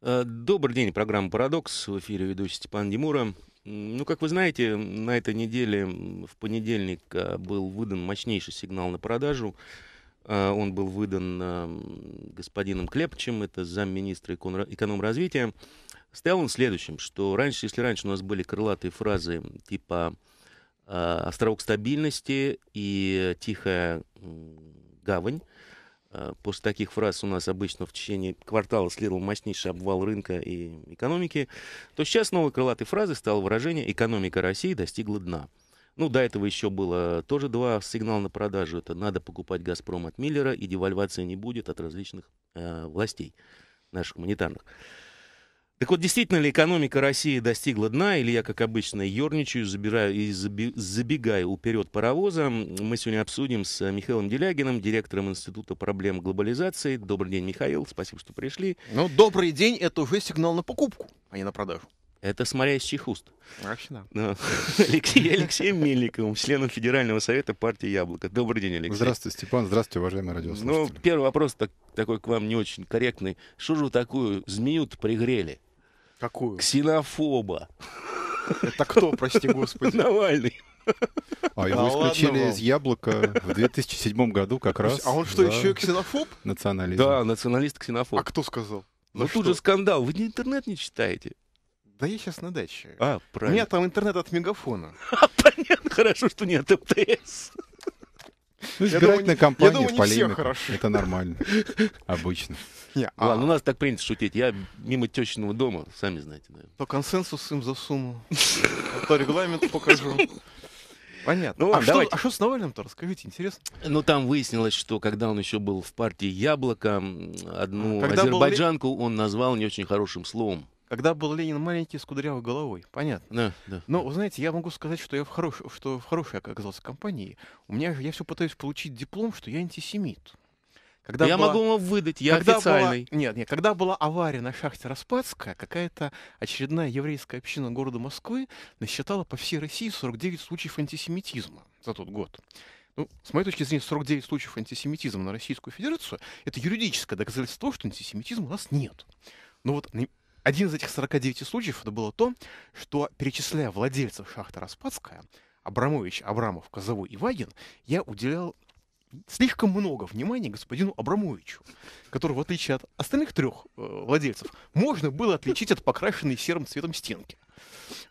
Э, добрый день, программа «Парадокс». В эфире ведущий Степан Демура. Ну, как вы знаете, на этой неделе, в понедельник, э, был выдан мощнейший сигнал на продажу. Э, он был выдан господином Клепчем, это замминистра экономразвития. Стоял он следующим, что раньше, если раньше у нас были крылатые фразы типа «островок стабильности» и «тихая гавань», а, после таких фраз у нас обычно в течение квартала следовал мощнейший обвал рынка и экономики, то сейчас новой крылатой фразы стало выражение «экономика России достигла дна». Ну, до этого еще было тоже два сигнала на продажу. Это надо покупать «Газпром» от Миллера, и девальвации не будет от различных э, властей наших монетарных. Так вот, действительно ли экономика России достигла дна, или я, как обычно, ерничаю, забираю и заби- забегаю уперед паровоза? Мы сегодня обсудим с э, Михаилом Делягиным, директором Института проблем глобализации. Добрый день, Михаил, спасибо, что пришли. Ну, добрый день, это уже сигнал на покупку, а не на продажу. Это смотря из чьих уст. Вообще, ну, Алексей, Алексеем Мельниковым, членом Федерального совета партии «Яблоко». Добрый день, Алексей. Здравствуйте, Степан. Здравствуйте, уважаемые радиослушатели. Ну, первый вопрос так, такой к вам не очень корректный. Что же вы такую змею пригрели? Какую? Ксенофоба. Это кто, прости господи? Навальный. А его да исключили из Яблока в 2007 году как раз. А он что, да. еще и ксенофоб? Националист. Да, националист-ксенофоб. А кто сказал? ну тут же скандал. Вы не интернет не читаете? Да я сейчас на даче. А, правильно. У меня там интернет от мегафона. А Понятно, хорошо, что не от МТС. Ну, избирательная кампания, я думаю, Это нормально. Обычно. А ладно, у нас так принято шутить. Я мимо тещиного дома, сами знаете, По То консенсус им засуну. То регламент покажу. Понятно. Ну, а, что, а что с Навальным-то? Расскажите, интересно. Ну, там выяснилось, что когда он еще был в партии «Яблоко», одну а, когда азербайджанку был... он назвал не очень хорошим словом. Когда был Ленин маленький, с кудрявой головой, понятно. Да, да. Но, вы знаете, я могу сказать, что я в, хорош... что в хорошей оказался компании. У меня же, я все пытаюсь получить диплом, что я антисемит. Когда я была... могу вам выдать, я когда официальный. Была... Нет, нет, когда была авария на шахте Распадская, какая-то очередная еврейская община города Москвы насчитала по всей России 49 случаев антисемитизма за тот год. Ну, с моей точки зрения, 49 случаев антисемитизма на Российскую Федерацию – это юридическое доказательство, того, что антисемитизма у нас нет. Но вот один из этих 49 случаев это было то, что, перечисляя владельцев шахты Распадская, Абрамович, Абрамов, Козовой и Вагин, я уделял слишком много внимания господину Абрамовичу, который, в отличие от остальных трех э, владельцев, можно было отличить от покрашенной серым цветом стенки.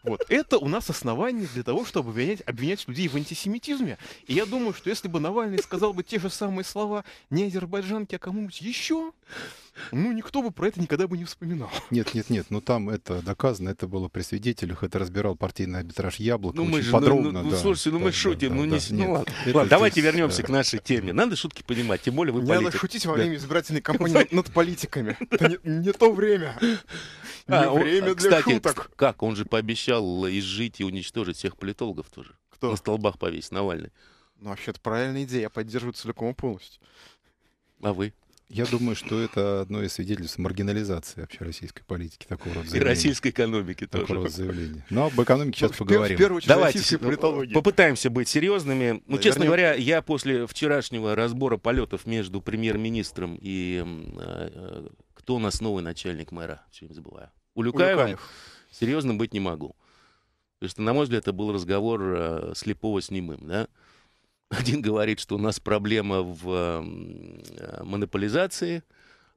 Вот. Это у нас основание для того, чтобы обвинять, обвинять людей в антисемитизме. И я думаю, что если бы Навальный сказал бы те же самые слова не азербайджанке, а кому-нибудь еще, ну, никто бы про это никогда бы не вспоминал. Нет, нет, нет, ну там это доказано, это было при свидетелях, это разбирал партийный арбитраж Яблоко ну, мы же, ну, подробно. Ну, ну, да, слушайте, ну да, мы шутим, да, ну да, не... Ну, нет, ну ладно, ладно давайте вернемся да. Э, к нашей теме. Надо шутки понимать, тем более вы Надо политик. Надо шутить во время да. избирательной кампании над политиками. Это не, то время. А, не время а, для шуток. как, он же пообещал изжить и уничтожить всех политологов тоже. Кто? На столбах повесить, Навальный. Ну, вообще-то правильная идея, я поддерживаю целиком и полностью. А вы? Я думаю, что это одно из свидетельств маргинализации вообще российской политики такого рода заявления. И российской экономики такого тоже. Рода заявления. Но об экономике сейчас ну, поговорим. В первую очередь, Давайте политологии. попытаемся быть серьезными. Ну, Наверное... честно говоря, я после вчерашнего разбора полетов между премьер-министром и... Э, э кто у нас новый начальник мэра? Все время забываю. Улюкаева. Улюкаев серьезным быть не могу. Потому что, на мой взгляд, это был разговор э, слепого с немым, да. Один говорит, что у нас проблема в эм, э, монополизации,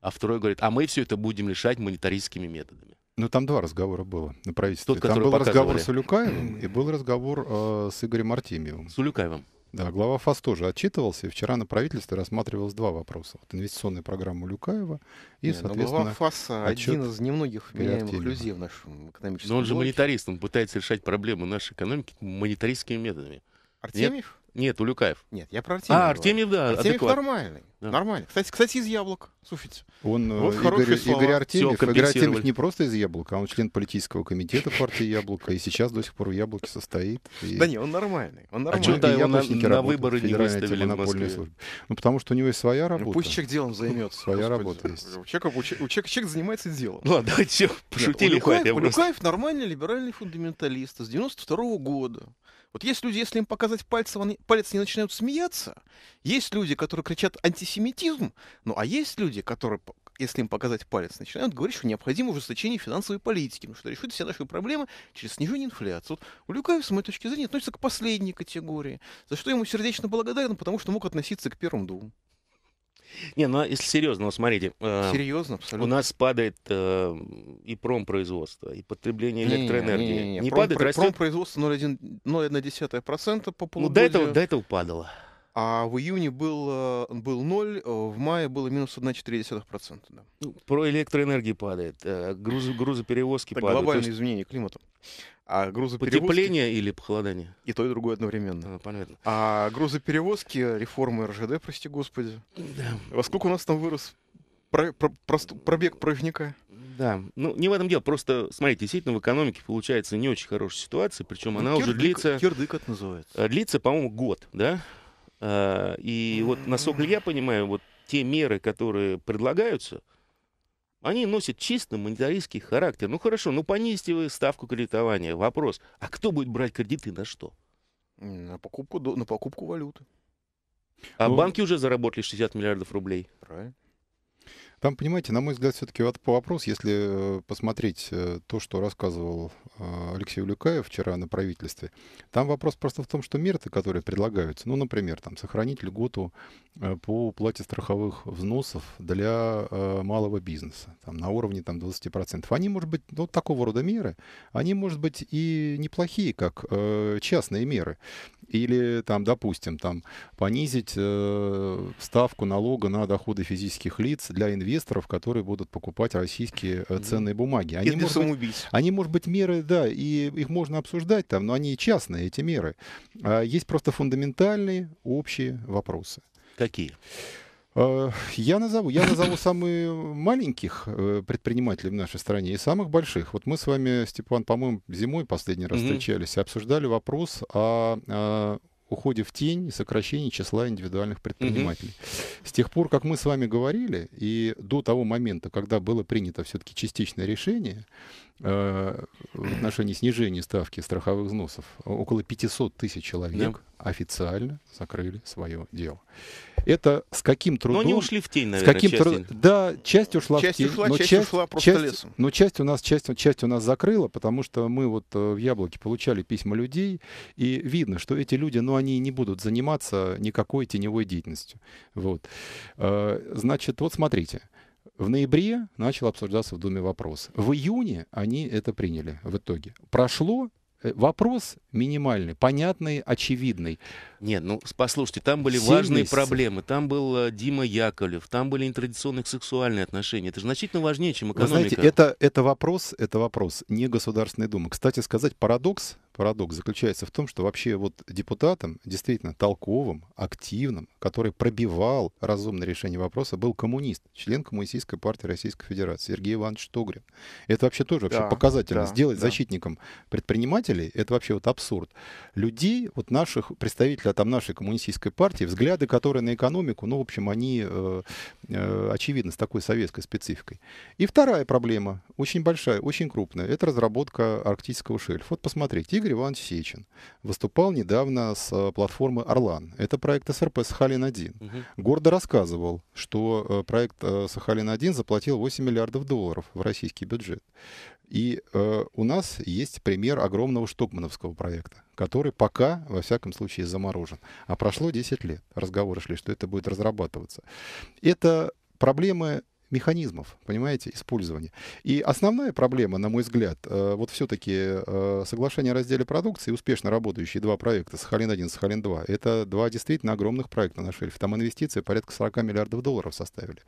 а второй говорит, а мы все это будем решать монетаристскими методами. Ну, там два разговора было на правительстве. Тот, там был разговор с Улюкаевым и был разговор э, с Игорем Артемьевым. С Улюкаевым. Да, глава ФАС тоже отчитывался, и вчера на правительстве рассматривалось два вопроса. Вот инвестиционная программа Люкаева и, Не, ну, соответственно, глава ФАС один из немногих меняемых людей в нашем экономическом Но он блоке. же монетарист, он пытается решать проблемы нашей экономики монетаристскими методами. Артемьев? Нет, Нет Улюкаев. Нет, я про Артемьев. А, Артемьев, да, Артемьев адекват. нормальный. Да. Нормально. Кстати, кстати, из яблок. Слушайте. Он э, вот Игорь, Игорь Артемьев. Игорь Артемьев не просто из яблока, а он член политического комитета партии Яблоко. И сейчас до сих пор в яблоке состоит. Да не, он нормальный. Он а нормальный. А что-то на, выборы не выставили в Москве. Служба. Ну, потому что у него есть своя ну, работа. пусть человек делом займется. Своя работа есть. У человека, человек занимается делом. ладно, ну, давайте все пошутили. Нет, Улюкаев, нормальный либеральный фундаменталист с 92 -го года. Вот есть люди, если им показать пальцы, они, палец не начинают смеяться. Есть люди, которые кричат антисемитизм антисемитизм. Ну а есть люди, которые если им показать палец, начинают говорить, что необходимо ужесточение финансовой политики, потому ну, что решить все наши проблемы через снижение инфляции. Вот у Улюкаев, с моей точки зрения, относится к последней категории, за что ему сердечно благодарен, потому что мог относиться к первым двум. Не, ну а если серьезно, ну смотрите. Э, серьезно, абсолютно. У нас падает э, и промпроизводство, и потребление электроэнергии. Не, не, не, не. не пром, падает, пром, растет. Промпроизводство 0,1% по полугодию. Ну до этого, до этого падало. А в июне был, э, был 0, э, в мае было минус 1,4%. Да. Ну, про электроэнергии падает, э, груз, грузоперевозки Это падают. глобальные есть... изменения климата. А грузоперевозки... Потепление или похолодание? И то, и другое одновременно. А, понятно. А грузоперевозки, реформы РЖД, прости господи. Да. Во сколько у нас там вырос про, про, прост, пробег порожняка? Да, ну не в этом дело, просто, смотрите, действительно в экономике получается не очень хорошая ситуация, причем ну, она кирдык, уже длится... Кирдык это называется. Длится, по-моему, год, да? А, и вот, насколько я понимаю, вот те меры, которые предлагаются, они носят чисто монетаристский характер. Ну хорошо, ну понизьте вы ставку кредитования. Вопрос, а кто будет брать кредиты на что? На покупку, на покупку валюты. А ну, банки уже заработали 60 миллиардов рублей. Правильно. Там, понимаете, на мой взгляд, все-таки вопрос, если э, посмотреть э, то, что рассказывал э, Алексей Улюкаев вчера на правительстве, там вопрос просто в том, что меры, которые предлагаются, ну, например, там, сохранить льготу по уплате страховых взносов для малого бизнеса, там, на уровне там, 20%, они, может быть, вот такого рода меры, они, может быть, и неплохие, как частные меры. Или, там, допустим, там, понизить ставку налога на доходы физических лиц для инвесторов инвесторов, которые будут покупать российские э, ценные бумаги. Они, Это может быть, они, может быть, меры, да, и их можно обсуждать там, но они частные, эти меры. А есть просто фундаментальные общие вопросы. Какие? Э, я назову, я назову самых маленьких э, предпринимателей в нашей стране и самых больших. Вот мы с вами, Степан, по-моему, зимой последний раз mm-hmm. встречались и обсуждали вопрос о, о уходе в тень и сокращении числа индивидуальных предпринимателей. Угу. С тех пор, как мы с вами говорили, и до того момента, когда было принято все-таки частичное решение э, в отношении снижения ставки страховых взносов, около 500 тысяч человек да. официально закрыли свое дело это с каким трудом... Но они ушли в тень, наверное, с каким часть. Труд... Да, часть ушла часть в тень. Ушла, но часть, часть ушла просто часть, лесом. Но ну, часть у нас, часть, ну, часть у нас закрыла, потому что мы вот э, в Яблоке получали письма людей, и видно, что эти люди, ну, они не будут заниматься никакой теневой деятельностью. Вот. Э, значит, вот смотрите. В ноябре начал обсуждаться в Думе вопрос. В июне они это приняли в итоге. Прошло э, Вопрос минимальный, понятный, очевидный. Нет, ну послушайте, там были важные вместе. проблемы. Там был э, Дима Яковлев, там были интертрадиционных сексуальные отношения. Это же значительно важнее, чем экономика. Вы знаете, это, это вопрос, это вопрос не Государственной Думы. Кстати сказать, парадокс, парадокс заключается в том, что вообще вот депутатом, действительно толковым, активным, который пробивал разумное решение вопроса, был коммунист, член Коммунистической партии Российской Федерации Сергей Иванович Тогрин. Это вообще тоже вообще да, показательно. Да, Сделать да. защитником предпринимателей, это вообще вот абсурд. Людей, вот наших представителей отличие а, от нашей коммунистической партии, взгляды, которые на экономику, ну, в общем, они э, э, очевидно с такой советской спецификой. И вторая проблема, очень большая, очень крупная, это разработка арктического шельфа. Вот посмотрите, Игорь Иванович Сечин выступал недавно с э, платформы «Орлан». Это проект СРП «Сахалин-1». Угу. Гордо рассказывал, что э, проект э, «Сахалин-1» заплатил 8 миллиардов долларов в российский бюджет. И э, у нас есть пример огромного штукмановского проекта, который пока, во всяком случае, заморожен. А прошло 10 лет. Разговоры шли, что это будет разрабатываться. Это проблемы механизмов, понимаете, использования. И основная проблема, на мой взгляд, э, вот все-таки э, соглашение о разделе продукции, успешно работающие два проекта, Сахалин-1 и Сахалин-2, это два действительно огромных проекта на шельфе. Там инвестиции порядка 40 миллиардов долларов составили.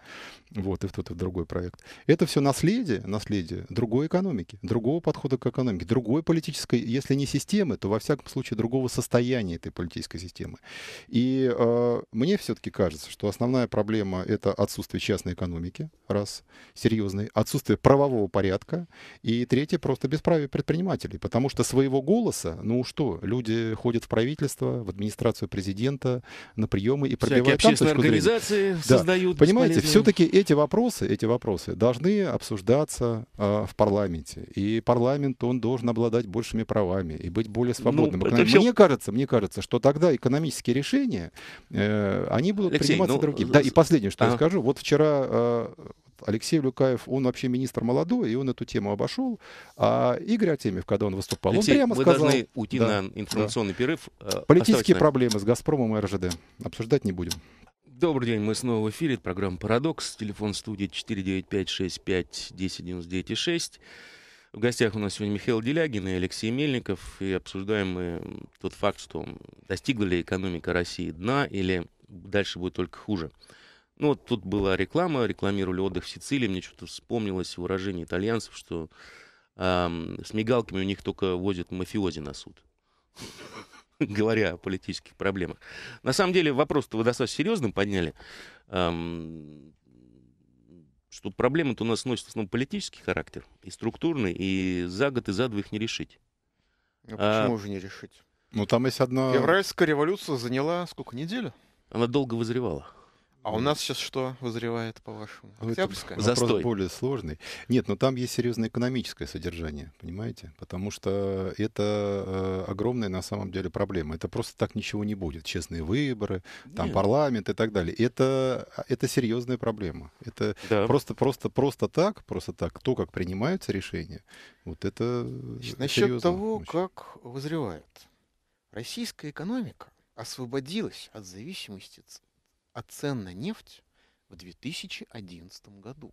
Вот, и в тот, и в другой проект. Это все наследие, наследие другой экономики, другого подхода к экономике, другой политической, если не системы, то во всяком случае другого состояния этой политической системы. И э, мне все-таки кажется, что основная проблема — это отсутствие частной экономики, раз, серьезный, отсутствие правового порядка, и третье, просто бесправие предпринимателей, потому что своего голоса, ну что, люди ходят в правительство, в администрацию президента, на приемы и пробивают Всякие там точку организации зрения. создают. Понимаете, все-таки эти вопросы, эти вопросы должны обсуждаться э, в парламенте, и парламент, он должен обладать большими правами и быть более ну, свободным. Ну, Эконом... все... Мне кажется, мне кажется, что тогда экономические решения, э, они будут Алексей, приниматься ну, другим. Да, и последнее, что ага. я скажу, вот вчера э, Алексей Люкаев, он вообще министр молодой, и он эту тему обошел. А Игорь Артемьев, когда он выступал, Алексей, он прямо мы сказал... должны уйти да, на информационный да. перерыв. Э, Политические проблемы с «Газпромом» и РЖД обсуждать не будем. Добрый день, мы снова в эфире. Это программа «Парадокс». Телефон студии 495-65-1099-6. В гостях у нас сегодня Михаил Делягин и Алексей Мельников. И обсуждаем мы тот факт, что достигла ли экономика России дна или дальше будет только хуже. Ну, вот тут была реклама, рекламировали отдых в Сицилии. Мне что-то вспомнилось выражение итальянцев, что э, с мигалками у них только возят мафиози на суд. Говоря о политических проблемах. На самом деле вопрос-то вы достаточно серьезным подняли. Эм, что проблемы-то у нас носят в основном политический характер, и структурный, и за год, и за два их не решить. Ну, а почему а... же не решить? Ну, там есть одна... Февральская революция заняла сколько, неделю? Она долго вызревала. А у нас сейчас что вызревает, по-вашему? Октябрьская? Вопрос Застой. более сложный. Нет, но там есть серьезное экономическое содержание, понимаете? Потому что это э, огромная на самом деле проблема. Это просто так ничего не будет. Честные выборы, Нет. там парламент и так далее. Это, это серьезная проблема. Это да. просто, просто, просто так, просто так, то, как принимаются решения, вот это Значит, Насчет того, очень. как вызревает. Российская экономика освободилась от зависимости а цен на нефть в 2011 году.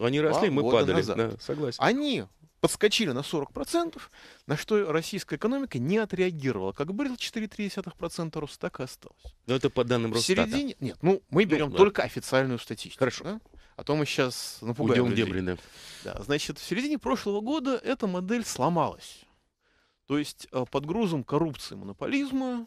они росли, мы падали, назад. да, согласен. Они подскочили на 40%, на что российская экономика не отреагировала. Как был 4,3% роста, так и осталось. Но это по данным Росстата. В середине... Нет, ну, мы ну, берем ну, да. только официальную статистику. Хорошо. Да? А то мы сейчас напугаем Уйдем людей. в дебри, да. да. Значит, в середине прошлого года эта модель сломалась. То есть э, под грузом коррупции монополизма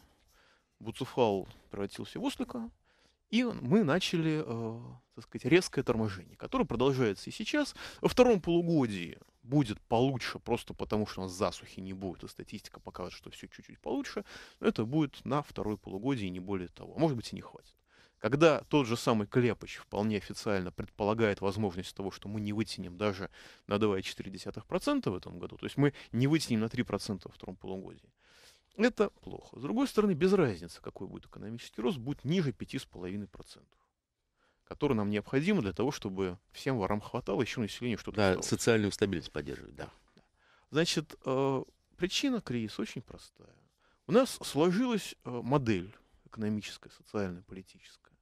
Буцефал превратился в ослика – и мы начали, э, так сказать, резкое торможение, которое продолжается и сейчас. Во втором полугодии будет получше, просто потому что у нас засухи не будет, и статистика покажет, что все чуть-чуть получше. Но это будет на второй полугодии, не более того. может быть, и не хватит. Когда тот же самый Клепыч вполне официально предполагает возможность того, что мы не вытянем даже на 2,4% в этом году, то есть мы не вытянем на 3% во втором полугодии, это плохо. С другой стороны, без разницы, какой будет экономический рост, будет ниже 5,5%, который нам необходимо для того, чтобы всем ворам хватало, еще населению что-то Да, осталось. социальную стабильность поддерживать, да. Значит, э, причина кризиса очень простая. У нас сложилась э, модель экономическая, социальная, политическая,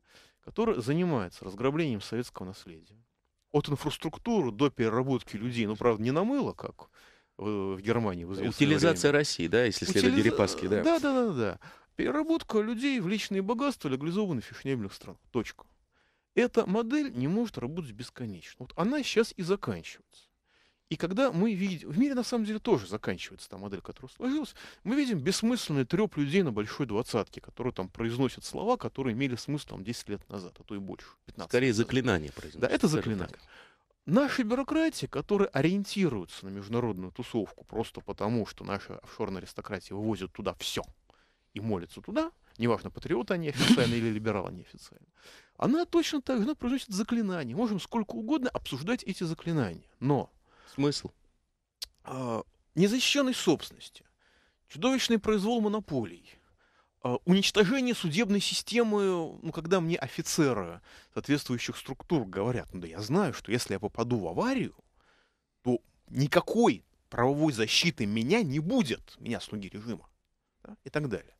которая занимается разграблением советского наследия. От инфраструктуры до переработки людей, ну, правда, не намыло как в, в Германии. В Утилизация России, да, если Утилиз... следует Дерипаски, да. Да, да, да, да. Переработка людей в личные богатства легализованных фешнебельных стран. Точка. Эта модель не может работать бесконечно. Вот она сейчас и заканчивается. И когда мы видим, в мире на самом деле тоже заканчивается та модель, которая сложилась, мы видим бессмысленный треп людей на большой двадцатке, которые там произносят слова, которые имели смысл там 10 лет назад, а то и больше. 15 Скорее заклинание произносят. Да, это заклинание. Наши бюрократии, которые ориентируются на международную тусовку просто потому, что наши офшорные аристократии вывозят туда все и молятся туда, неважно, патриоты они официально или либералы они официально, она точно так же, произносит заклинания. Можем сколько угодно обсуждать эти заклинания, но... Смысл? А, незащищенной собственности, чудовищный произвол монополий – а, уничтожение судебной системы, ну, когда мне офицеры соответствующих структур говорят, ну да я знаю, что если я попаду в аварию, то никакой правовой защиты меня не будет, меня слуги режима, да, и так далее.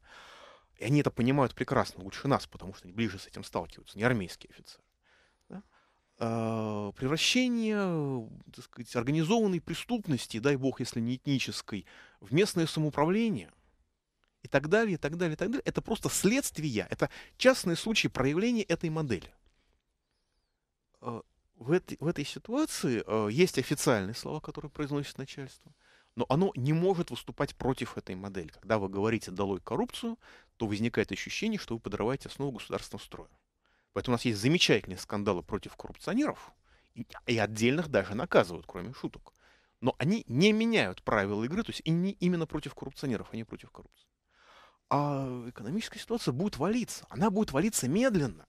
И они это понимают прекрасно, лучше нас, потому что они ближе с этим сталкиваются, не армейские офицеры. Да? А, превращение, так сказать, организованной преступности, дай бог, если не этнической, в местное самоуправление – и так далее, и так далее, и так далее. Это просто следствие, это частные случаи проявления этой модели. Э, в этой, в этой ситуации э, есть официальные слова, которые произносит начальство, но оно не может выступать против этой модели. Когда вы говорите «долой коррупцию», то возникает ощущение, что вы подрываете основу государственного строя. Поэтому у нас есть замечательные скандалы против коррупционеров, и отдельных даже наказывают, кроме шуток. Но они не меняют правила игры, то есть и не именно против коррупционеров, а не против коррупции а экономическая ситуация будет валиться. Она будет валиться медленно.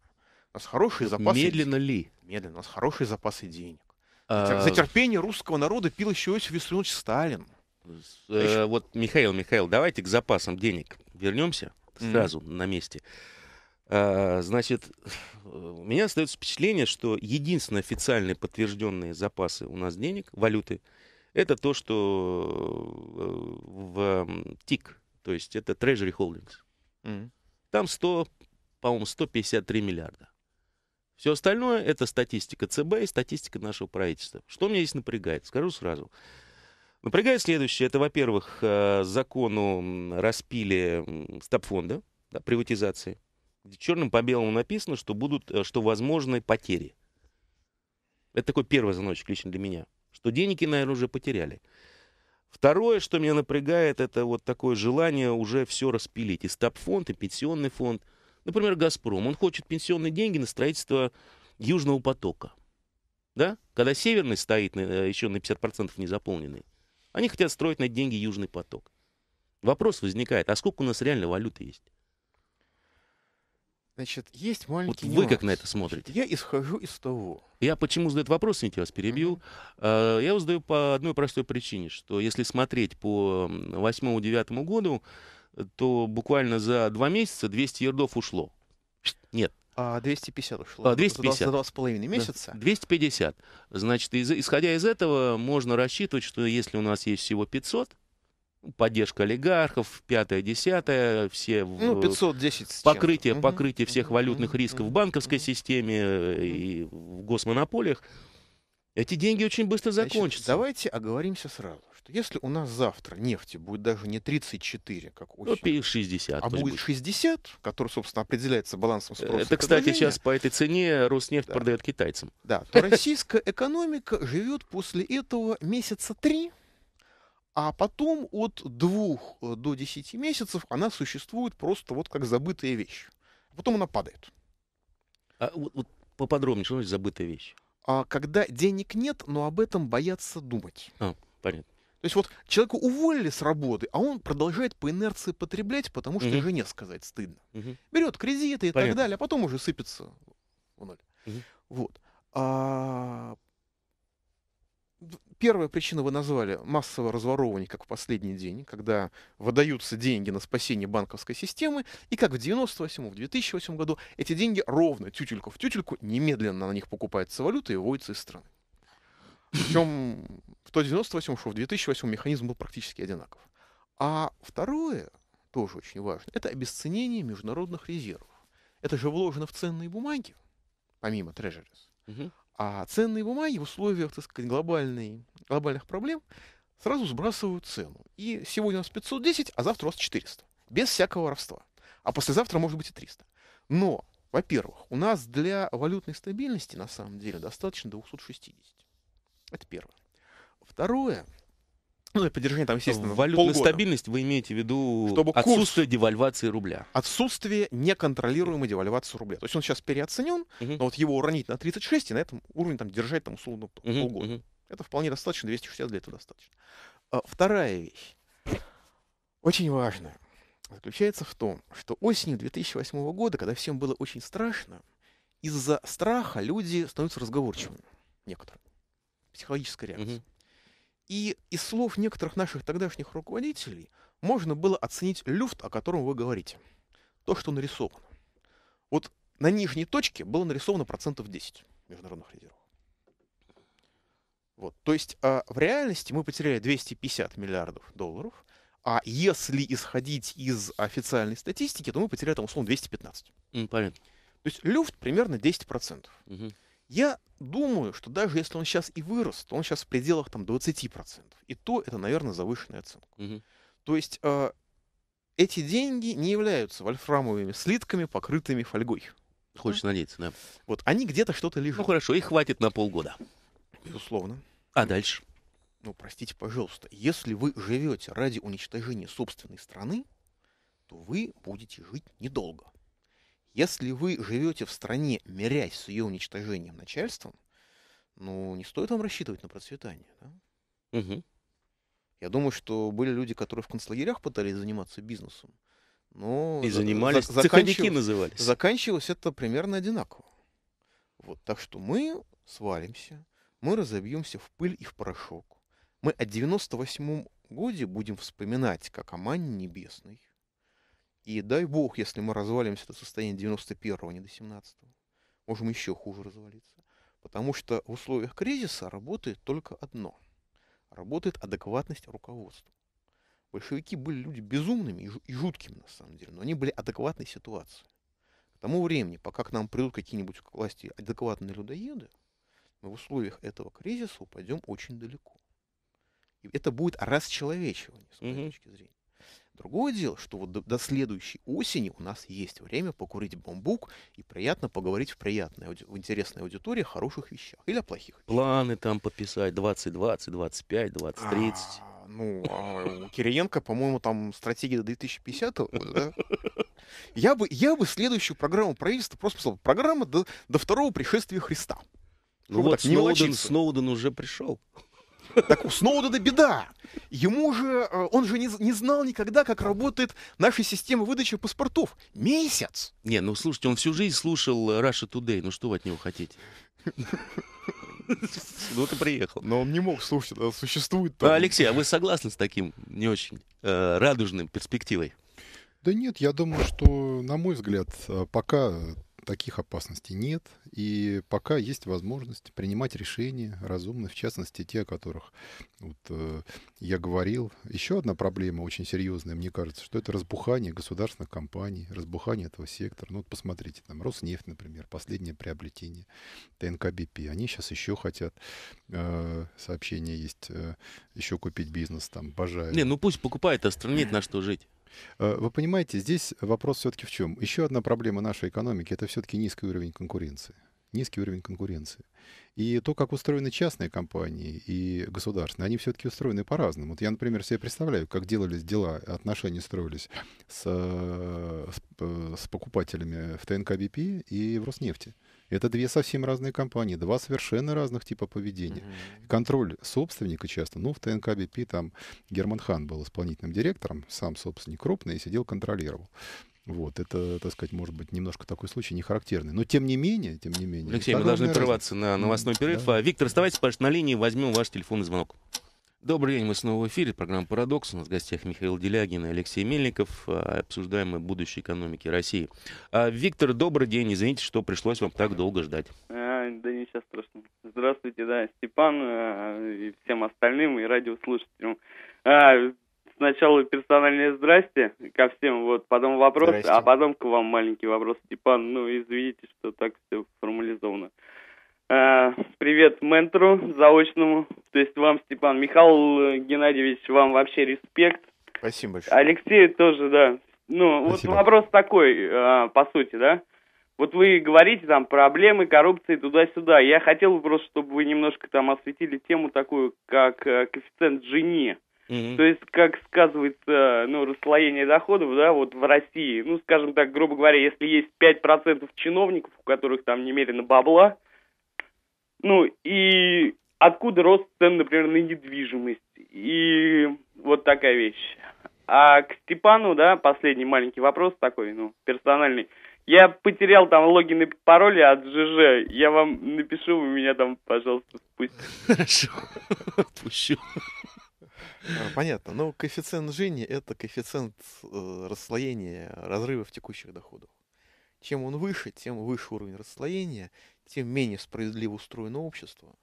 У нас хорошие запасы... Медленно ли? Медленно. У нас хорошие запасы денег. А... За терпение русского народа пил еще Иосиф Виссарионович Сталин. С, э, еще... Вот, Михаил, Михаил, давайте к запасам денег вернемся сразу mm на месте. А, значит, у меня остается впечатление, что единственные официальные подтвержденные запасы у нас денег, валюты, это то, что э, в ТИК, то есть это Treasury Holdings. mm Там 100, по-моему, 153 миллиарда. Все остальное это статистика ЦБ и статистика нашего правительства. Что меня здесь напрягает? Скажу сразу. Напрягает следующее. Это, во-первых, э, закону распили стабфонда, да, приватизации. Где черным по белому написано, что будут, э, что возможны потери. Это такой первый звоночек лично для меня. Что деньги, наверное, уже потеряли. Второе, что меня напрягает, это вот такое желание уже все распилить. И стабфонд, и пенсионный фонд. Например, «Газпром». Он хочет пенсионные деньги на строительство «Южного потока». Да? Когда «Северный» стоит э, еще на 50% не заполненный. Они хотят строить на деньги «Южный поток». Вопрос возникает, а сколько у нас реально валюты есть? Значит, есть маленький вот нюанс. Вы как на это смотрите? Значит, я исхожу из того. Я почему задаю этот вопрос, я вас перебил. Mm-hmm. Я его задаю по одной простой причине, что если смотреть по 8-9 году, то буквально за два месяца 200 ярдов ушло. Нет. А 250 ушло. 250. А, за два с половиной месяца. 250. Значит, исходя из этого, можно рассчитывать, что если у нас есть всего 500, поддержка олигархов, пятое, десятое, все... Ну, 510 Покрытие, покрытие всех валютных рисков в банковской системе э, и в госмонополиях. Эти деньги очень быстро закончатся. Значит, давайте оговоримся сразу, что если у нас завтра нефти будет даже не 34, как ну, осенью, ну, 60, а будет 60, который, собственно, определяется балансом спроса Это, кстати, сейчас по этой цене Роснефть да. продает китайцам. Да, то российская экономика живет после этого месяца три, а потом от 2 э, до 10 месяцев она существует просто вот как забытая вещь. Потом она падает. А вот, вот поподробнее, что значит забытая вещь? А, когда денег нет, но об этом боятся думать. А, понятно. То есть вот человека уволили с работы, а он продолжает по инерции потреблять, потому что угу. жене сказать стыдно. Угу. Берет кредиты и Понятно. так далее, а потом уже сыпется в ноль. Угу. Вот. А, Первая причина вы назвали массовое разворовывание, как в последний день, когда выдаются деньги на спасение банковской системы, и как в 98 в 2008 году эти деньги ровно тютельку в тютельку немедленно на них покупается валюта и выводится из страны. Причем в то 98 что в 2008 механизм был практически одинаков. А второе, тоже очень важно, это обесценение международных резервов. Это же вложено в ценные бумаги, помимо трежерис. Угу. А ценные бумаги в условиях, так сказать, глобальной, глобальных проблем сразу сбрасывают цену. И сегодня у нас 510, а завтра у нас 400. Без всякого воровства. А послезавтра может быть и 300. Но, во-первых, у нас для валютной стабильности на самом деле достаточно 260. Это первое. Второе, ну, для поддержания там, естественно, валютной полгода. стабильность, вы имеете в виду Чтобы отсутствие курс... девальвации рубля. Отсутствие неконтролируемой девальвации рубля. То есть он сейчас переоценен, угу. но вот его уронить на 36 и на этом уровне там держать там условно угу, полгода. Угу. Это вполне достаточно, 260 для этого достаточно. А, вторая вещь, очень важная, заключается в том, что осенью 2008 года, когда всем было очень страшно, из-за страха люди становятся разговорчивыми, некоторые. Психологическая реакция. Угу. И из слов некоторых наших тогдашних руководителей можно было оценить люфт, о котором вы говорите. То, что нарисовано. Вот на нижней точке было нарисовано процентов 10 международных резервов. Вот. То есть а, в реальности мы потеряли 250 миллиардов долларов, а если исходить из официальной статистики, то мы потеряли там условно 215. Mm, понятно. То есть люфт примерно 10%. Угу. Mm -hmm. Я думаю, что даже если он сейчас и вырос, то он сейчас в пределах там, 20%. И то это, наверное, завышенная оценка. Угу. То есть э, эти деньги не являются вольфрамовыми слитками, покрытыми фольгой. Хочешь надеяться, да. Вот они где-то что-то лежат. Ну хорошо, их хватит на полгода. Безусловно. А дальше? Ну, простите, пожалуйста, если вы живете ради уничтожения собственной страны, то вы будете жить недолго. Если вы живете в стране, мирясь с ее уничтожением начальством, ну, не стоит вам рассчитывать на процветание. Да? Угу. Я думаю, что были люди, которые в концлагерях пытались заниматься бизнесом. Но и занимались, за, заканчивалось, назывались. Заканчивалось это примерно одинаково. Вот, так что мы свалимся, мы разобьемся в пыль и в порошок. Мы о 98-м годе будем вспоминать как о мане небесной. И дай бог, если мы развалимся до состояния 91-го, а не до 17-го. Можем еще хуже развалиться. Потому что в условиях кризиса работает только одно. Работает адекватность руководства. Большевики были люди безумными и жуткими, на самом деле, но они были адекватной ситуации. К тому времени, пока к нам придут какие-нибудь к власти адекватные людоеды, мы в условиях этого кризиса упадем очень далеко. И это будет расчеловечивание, с моей угу. точки зрения. Другое дело, что вот до, до следующей осени у нас есть время покурить бамбук и приятно поговорить в приятной, в интересной аудитории о хороших вещах или о плохих. Вещах. Планы там подписать 2020, 25, 2030. А, ну, а у Кириенко, по-моему, там стратегия до 2050 да? Я бы, я бы следующую программу правительства просто писал. Программа до, до второго пришествия Христа. Ну вот, Сноуден, Сноуден уже пришел. Так у Сноудена беда. Ему же, э, он же не, не знал никогда, как работает наша система выдачи паспортов. Месяц. Не, ну слушайте, он всю жизнь слушал э, Russia Today. Ну что вы от него хотите? Ну ты приехал. Но он не мог слушать, это существует. Там. Ну, Алексей, а вы согласны с таким не очень э, радужным перспективой? Да нет, я думаю, что, на мой взгляд, э, пока таких опасностей нет. И пока есть возможность принимать решения разумные, в частности, те, о которых вот, э, я говорил. Еще одна проблема очень серьезная, мне кажется, что это разбухание государственных компаний, разбухание этого сектора. Ну вот посмотрите, там Роснефть, например, последнее приобретение, ТНКБП. Они сейчас еще хотят, э, сообщение есть, э, еще купить бизнес там, Бажаев. Не, ну пусть покупает, а стране на что жить. Э, вы понимаете, здесь вопрос все-таки в чем? Еще одна проблема нашей экономики – это все-таки низкий уровень конкуренции низкий уровень конкуренции. И то, как устроены частные компании и государственные, они все-таки устроены по-разному. Вот я, например, себе представляю, как делались дела, отношения строились с, э, с, э, с покупателями в ТНК БП и в Роснефти. Это две совсем разные компании, два совершенно разных типа поведения. Mm-hmm. Контроль собственника часто, ну, в ТНК БП там Герман Хан был исполнительным директором, сам собственник крупный, и сидел, контролировал. Вот, это, так сказать, может быть, немножко такой случай нехарактерный. Но тем не менее, тем не менее. Алексей, мы должны прерваться на новостной перерыв. Да. А, Виктор, оставайтесь, пожалуйста, на линии, возьмем ваш телефонный звонок. Добрый день, мы снова в эфире. Программа «Парадокс». У нас в гостях Михаил Делягин и Алексей Мельников. А, обсуждаем мы будущее экономики России. А, Виктор, добрый день. Извините, что пришлось вам так долго ждать. А, да не сейчас страшно. Здравствуйте, да, Степан и всем остальным, и радиослушателям. сначала персональное здрасте ко всем, вот, потом вопрос, здрасте. а потом к вам маленький вопрос, Степан. Ну, извините, что так все формализовано. Э, привет ментору заочному, то есть вам, Степан Михаил э, Геннадьевич, вам вообще респект. Спасибо большое. Алексею тоже, да. Ну, Спасибо. вот вопрос такой, э, по сути, да. Вот вы говорите там проблемы коррупции туда-сюда. Я хотел бы просто, чтобы вы немножко там осветили тему такую, как коэффициент Жени. Mm-hmm. То есть, как сказывается, ну, расслоение доходов, да, вот в России. Ну, скажем так, грубо говоря, если есть 5% чиновников, у которых там немерено бабла, ну и откуда рост цен, например, на недвижимость и вот такая вещь. А к Степану, да, последний маленький вопрос такой, ну, персональный. Я потерял там логин и пароли от ЖЖ. Я вам напишу, вы меня там, пожалуйста, спустите. Хорошо, пущу. А, понятно. Но ну, коэффициент Жини – это коэффициент э, расслоения разрыва в текущих доходах. Чем он выше, тем выше уровень расслоения, тем менее справедливо устроено общество,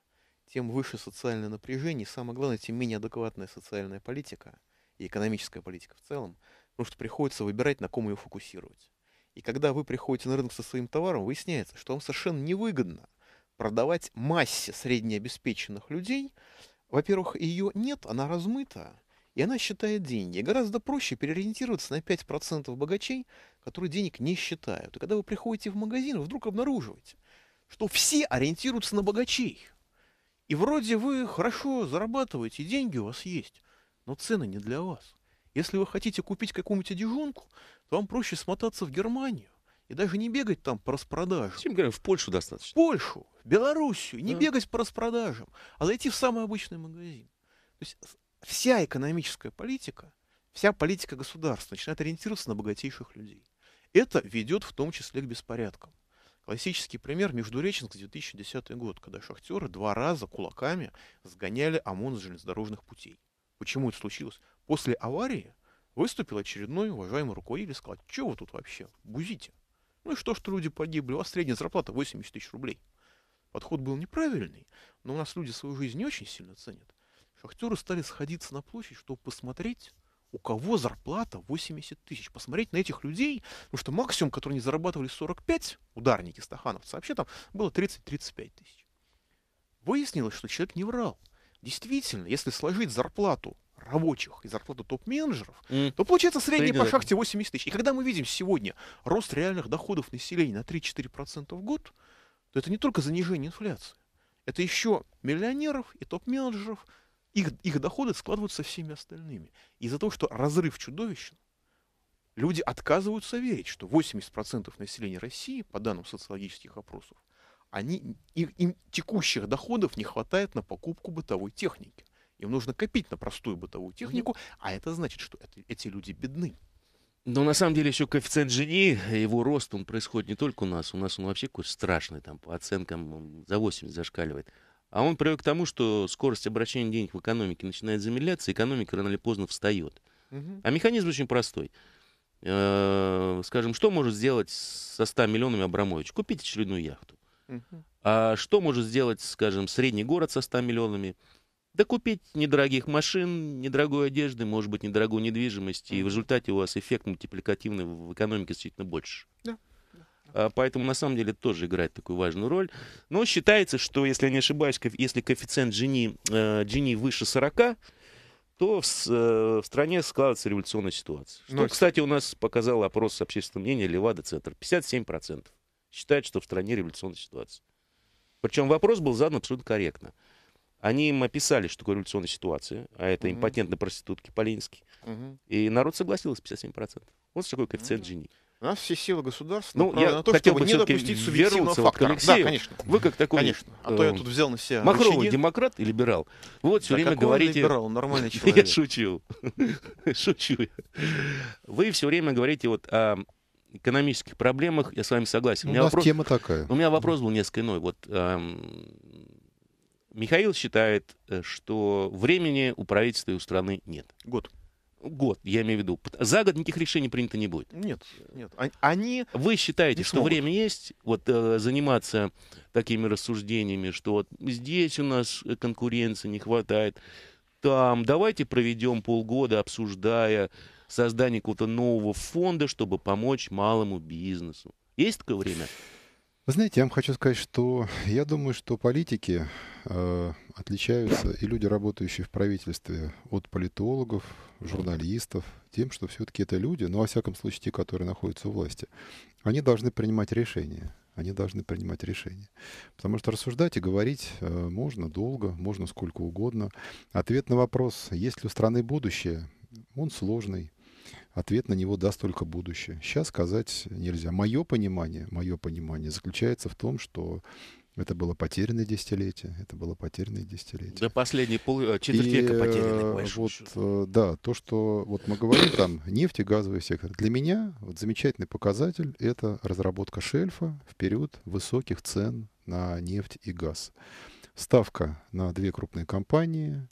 тем выше социальное напряжение, и самое главное, тем менее адекватная социальная политика и экономическая политика в целом, потому что приходится выбирать, на ком ее фокусировать. И когда вы приходите на рынок со своим товаром, выясняется, что вам совершенно невыгодно продавать массе среднеобеспеченных людей. Во-первых, ее нет, она размыта, и она считает деньги. гораздо проще переориентироваться на 5% богачей, которые денег не считают. И когда вы приходите в магазин, вы вдруг обнаруживаете – что все ориентируются на богачей. И вроде вы хорошо зарабатываете, деньги у вас есть, но цены не для вас. Если вы хотите купить какую-нибудь одежонку, то вам проще смотаться в Германию и даже не бегать там по распродажам. Всем говорю, в Польшу достаточно. В Польшу, в Белоруссию, не да. бегать по распродажам, а зайти в самый обычный магазин. То есть вся экономическая политика, вся политика государства начинает ориентироваться на богатейших людей. Это ведет в том числе к беспорядкам. Классический пример Междуреченск 2010 год, когда шахтеры два раза кулаками сгоняли ОМОН с железнодорожных путей. Почему это случилось? После аварии выступил очередной уважаемый руководитель и сказал, «А что вы тут вообще бузите? Ну и что, что люди погибли? У вас средняя зарплата 80 тысяч рублей. Подход был неправильный, но у нас люди свою жизнь не очень сильно ценят. Шахтеры стали сходиться на площадь, чтобы посмотреть, у кого зарплата 80 тысяч. Посмотреть на этих людей, потому ну, что максимум, который они зарабатывали 45, ударники, стахановцы, вообще там было 30-35 тысяч. Выяснилось, что человек не врал. Действительно, если сложить зарплату рабочих и зарплату топ-менеджеров, mm. то получается средний по шахте 80 тысяч. И когда мы видим сегодня рост реальных доходов населения на 3-4% в год, то это не только занижение инфляции. Это еще миллионеров и топ-менеджеров – их, их доходы складываются со всеми остальными. Из-за того, что разрыв чудовищен, люди отказываются верить, что 80% населения России, по данным социологических опросов, они, их, им текущих доходов не хватает на покупку бытовой техники. Им нужно копить на простую бытовую технику, а это значит, что это, эти люди бедны. Но на самом деле еще коэффициент Жени, его рост, он происходит не только у нас, у нас он вообще какой-то страшный, там по оценкам за 80 зашкаливает. А он привел к тому, что скорость обращения денег в экономике начинает замедляться, экономика рано или поздно встает. А механизм очень простой. Э, скажем, что может сделать со 100 миллионами Абрамович? Купить очередную яхту. А что может сделать, скажем, средний город со 100 миллионами? Да купить недорогих машин, недорогой одежды, может быть, недорогую недвижимость, и в результате у вас эффект мультипликативный в экономике значительно больше. Да. А, поэтому на самом деле тоже играет такую важную роль. Но считается, что, если я не ошибаюсь, если коэффициент Джини, Джини э, выше 40, то в, э, в стране складывается революционная ситуация. Что, кстати, у нас показал опрос общественного мнения Левада Центр. 57% считают, что в стране революционная ситуация. Причем вопрос был задан абсолютно корректно. Они им описали, что такое революционная ситуация, а это угу. импотентные проститутки по-ленински. Угу. И народ согласился 57%. Вот такой коэффициент угу. Ну Джини. У нас все силы государства ну, я на то, хотел чтобы бы не допустить субъективного фактора. Вот Алексею. Да, конечно. Вы как такой... Конечно. А то я тут взял на себя... Махровый рычаги. демократ и либерал. Вот все да время говорите... либерал? Нормальный человек. Я шучу. Шучу. Вы все время говорите вот о экономических проблемах. Я с вами согласен. У, у нас вопрос... тема такая. У меня вопрос был несколько иной. Вот эм... Михаил считает, э, что времени у правительства и у страны нет. Год год, я имею в виду. За год никаких решений принято не будет. Нет, нет. А, они Вы считаете, не что смогут. время есть вот, э, заниматься такими рассуждениями, что вот здесь у нас э, конкуренции не хватает, там давайте проведем полгода, обсуждая создание какого-то нового фонда, чтобы помочь малому бизнесу. Есть такое время? Вы знаете, я вам хочу сказать, что я думаю, что политики, э, отличаются и люди, работающие в правительстве, от политологов, журналистов, тем, что все-таки это люди, ну, во всяком случае, те, которые находятся у власти, они должны принимать решения. Они должны принимать решения. Потому что рассуждать и говорить э, можно долго, можно сколько угодно. Ответ на вопрос, есть ли у страны будущее, он сложный. Ответ на него даст только будущее. Сейчас сказать нельзя. Мое понимание, мое понимание заключается в том, что это было потерянное десятилетие. Это было потерянное десятилетие. До последней пол, э, четверть и, века потерянные, э, вот, э, Да, то, что вот мы говорим там, нефть и газовый сектор. Для меня вот, замечательный показатель – это разработка шельфа в период высоких цен на нефть и газ. Ставка на две крупные компании,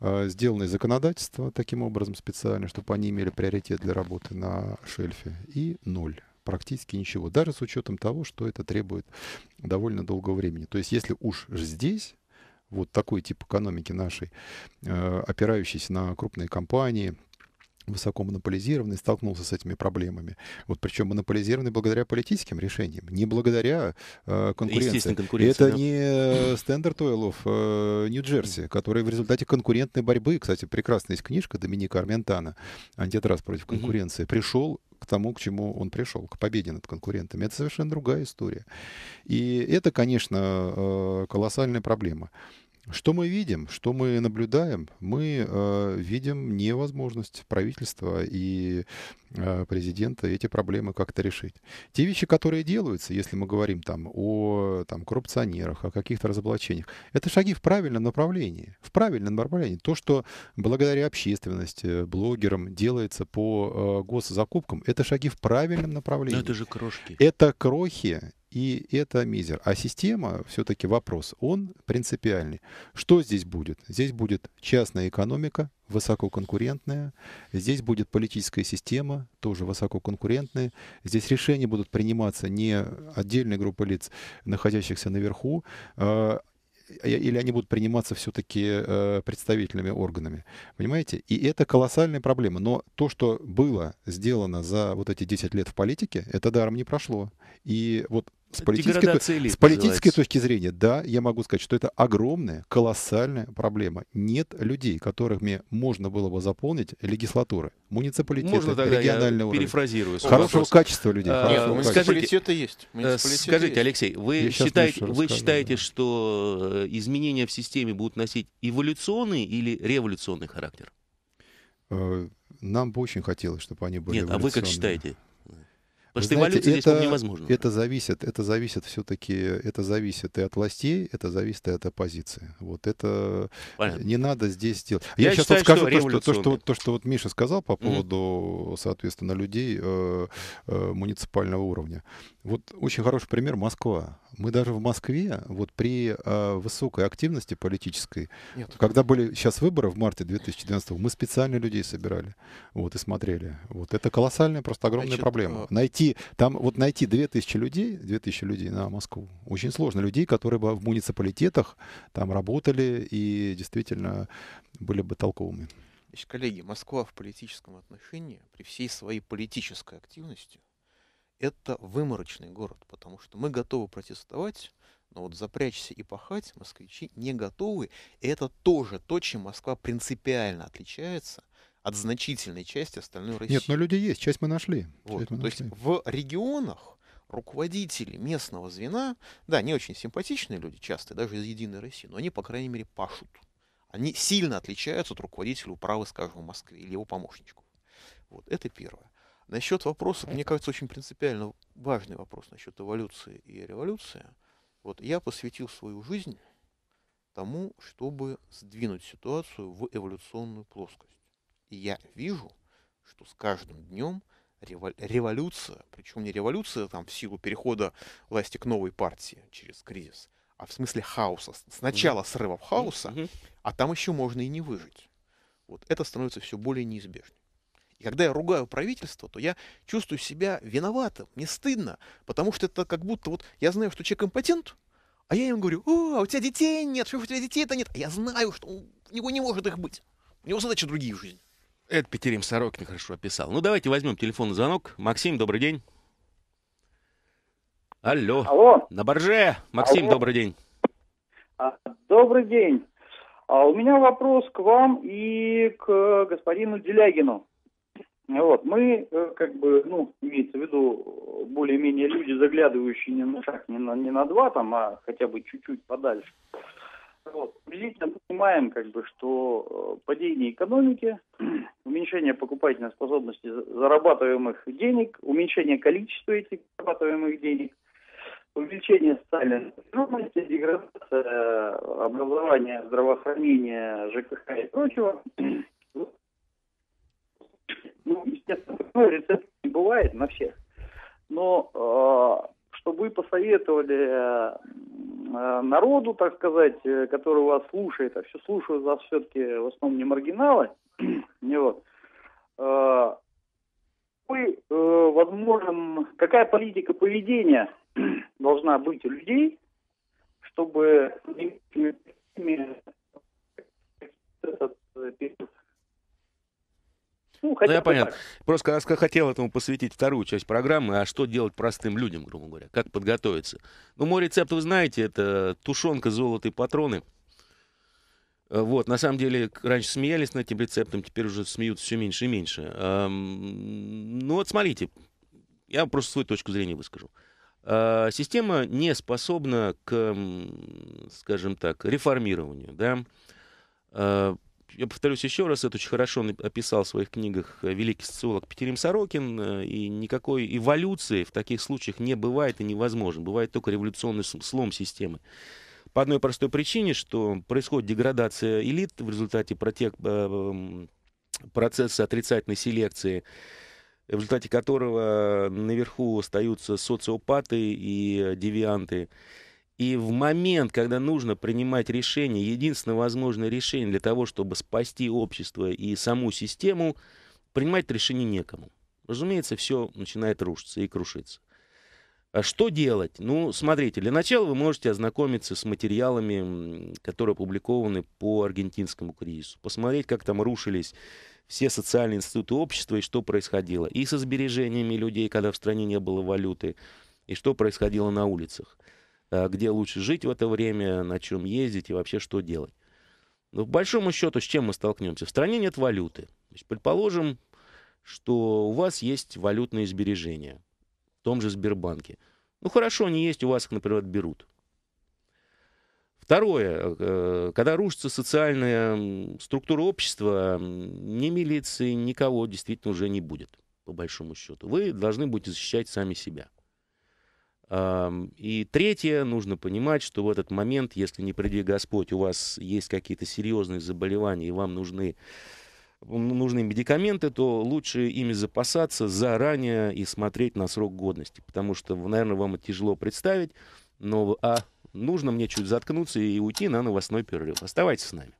сделанное законодательство таким образом специально, чтобы они имели приоритет для работы на шельфе, и ноль практически ничего, даже с учетом того, что это требует довольно долгого времени. То есть если уж здесь вот такой тип экономики нашей, э, опирающийся на крупные компании, высоко монополизированный, столкнулся с этими проблемами. Вот причем монополизированный благодаря политическим решениям, не благодаря э, конкуренции. конкуренции. Это да. не э, Standard Oil э, Нью-Джерси, который в результате конкурентной борьбы, кстати, прекрасная есть книжка Доминика Арментана «Антитрас против конкуренции», mm-hmm. пришел к тому, к чему он пришел, к победе над конкурентами. Это совершенно другая история. И это, конечно, э, колоссальная проблема. Что мы видим, что мы наблюдаем? Мы э, видим невозможность правительства и э, президента эти проблемы как-то решить. Те вещи, которые делаются, если мы говорим там о там, коррупционерах, о каких-то разоблачениях, это шаги в правильном направлении. В правильном направлении. То, что благодаря общественности, блогерам делается по э, госзакупкам, это шаги в правильном направлении. Но это же крошки. Это крохи, и это мизер. А система, все-таки вопрос, он принципиальный. Что здесь будет? Здесь будет частная экономика, высококонкурентная, здесь будет политическая система, тоже высококонкурентная, здесь решения будут приниматься не отдельной группой лиц, находящихся наверху, а, или они будут приниматься все-таки э, представительными органами. Понимаете? И это колоссальная проблема. Но то, что было сделано за вот эти 10 лет в политике, это даром не прошло. И вот с э, политической, элит, с политической точки зрения, да, я могу сказать, что это огромная, колоссальная проблема. Нет людей, которыми можно было бы заполнить легислатуры, муниципалитеты, можно тогда региональный уровень. перефразирую. Хорошего вопрос. качества людей. А, хорошего нет, ну, качества. Муниципалитеты есть. Э, скажите, есть. Алексей, вы я считаете, вы расскажу, считаете да. что изменения в системе будут носить эволюционный или революционный характер? Нам бы очень хотелось, чтобы они были Нет, а вы как считаете? Потому что знаете, эволюция это, здесь невозможна. Это зависит, это зависит все-таки, это зависит и от властей, это зависит и от оппозиции. Вот это Понятно. не надо здесь делать. Я, Я сейчас считаю, вот скажу что то, что, то, что, то, что вот Миша сказал по поводу, угу. соответственно, людей э, э, муниципального уровня. Вот очень хороший пример Москва. Мы даже в Москве, вот при э, высокой активности политической, Нет. когда были сейчас выборы в марте 2012 мы специально людей собирали вот, и смотрели. Вот. Это колоссальная, просто огромная Значит, проблема. Э, найти, там, вот найти 2000 людей, 2000 людей на Москву очень сложно. Людей, которые бы в муниципалитетах там работали и действительно были бы толковыми. Значит, коллеги, Москва в политическом отношении, при всей своей политической активности, это выморочный город, потому что мы готовы протестовать, но вот запрячься и пахать москвичи не готовы. И это тоже то, чем Москва принципиально отличается от значительной части остальной России. Нет, но люди есть, часть мы нашли. Вот. Часть мы то нашли. есть в регионах руководители местного звена, да, не очень симпатичные люди часто, даже из «Единой России», но они, по крайней мере, пашут. Они сильно отличаются от руководителя управы, скажем, в Москве или его помощничков. Вот, это первое. Насчет вопроса, мне кажется, очень принципиально важный вопрос насчет эволюции и революции. Вот я посвятил свою жизнь тому, чтобы сдвинуть ситуацию в эволюционную плоскость. И я вижу, что с каждым днем революция, причем не революция там в силу перехода власти к новой партии через кризис, а в смысле хаоса, сначала mm-hmm. срывов хаоса, а там еще можно и не выжить. Вот это становится все более неизбежным. И когда я ругаю правительство, то я чувствую себя виноватым, мне стыдно, потому что это как будто вот я знаю, что человек импотент, а я им говорю, о, а у тебя детей нет, что у тебя детей-то нет, а я знаю, что у него не может их быть, у него задачи другие в жизни. Это Петерим Сорокин хорошо описал. Ну, давайте возьмем телефонный звонок. Максим, добрый день. Алло. Алло. На борже. Максим, Алло. добрый день. А, добрый день. А у меня вопрос к вам и к э, господину Делягину. Вот. Мы, э, как бы, ну, имеется в виду, более-менее люди, заглядывающие не на шаг, не на, не на два там, а хотя бы чуть-чуть подальше. Вот. Приблизительно понимаем, как бы, что э, падение экономики, уменьшение покупательной способности зарабатываемых денег, уменьшение количества этих зарабатываемых денег, увеличение социальной деградация э, образования, здравоохранения, ЖКХ и прочего – ну, рецепт не бывает на всех. Но э, что вы посоветовали э, народу, так сказать, который вас слушает, а все слушают вас все-таки в основном не маргиналы, не вот, э, какой, э, возможен, какая политика поведения должна быть у людей, чтобы этот период ну, ну, хотя да, понятно. Так. Просто я хотел этому посвятить вторую часть программы, а что делать простым людям, грубо говоря, как подготовиться. Ну, мой рецепт вы знаете, это тушенка, золото и патроны. Э, вот, на самом деле, раньше смеялись над этим рецептом, теперь уже смеются все меньше и меньше. Ну вот смотрите, я просто свою точку зрения выскажу. Э, система не способна к, скажем так, реформированию, да, э, я повторюсь еще раз, это очень хорошо описал в своих книгах э, великий социолог Петерим Сорокин, э, и никакой эволюции в таких случаях не бывает и невозможно. Бывает только революционный слом системы. По одной простой причине, что происходит деградация элит в результате протек... Э, процесса отрицательной селекции, в результате которого наверху остаются социопаты и девианты. И в момент, когда нужно принимать решение, единственное возможное решение для того, чтобы спасти общество и саму систему, принимать решение некому. Разумеется, все начинает рушиться и крушиться. А Что делать? Ну, смотрите, для начала вы можете ознакомиться с материалами, которые опубликованы по аргентинскому кризису. Посмотреть, как там рушились все социальные институты общества и что происходило. И со сбережениями людей, когда в стране не было валюты, и что происходило на улицах. Э, где лучше жить в это время, на чем ездить и вообще что делать. Но, в большому счету, с чем мы столкнемся? В стране нет валюты. То есть, предположим, что у вас есть валютные сбережения в том же Сбербанке. Ну хорошо, они есть, у вас их, например, отберут. Второе, э, э, когда рушится социальная структура общества, ни милиции, никого действительно уже не будет, по большому счету. Вы должны будете защищать сами себя. И третье, нужно понимать, что в этот момент, если не приди Господь, у вас есть какие-то серьезные заболевания и вам нужны нужны медикаменты, то лучше ими запасаться заранее и смотреть на срок годности. Потому что, наверное, вам это тяжело представить, но а, нужно мне чуть заткнуться и уйти на новостной перерыв. Оставайтесь с нами.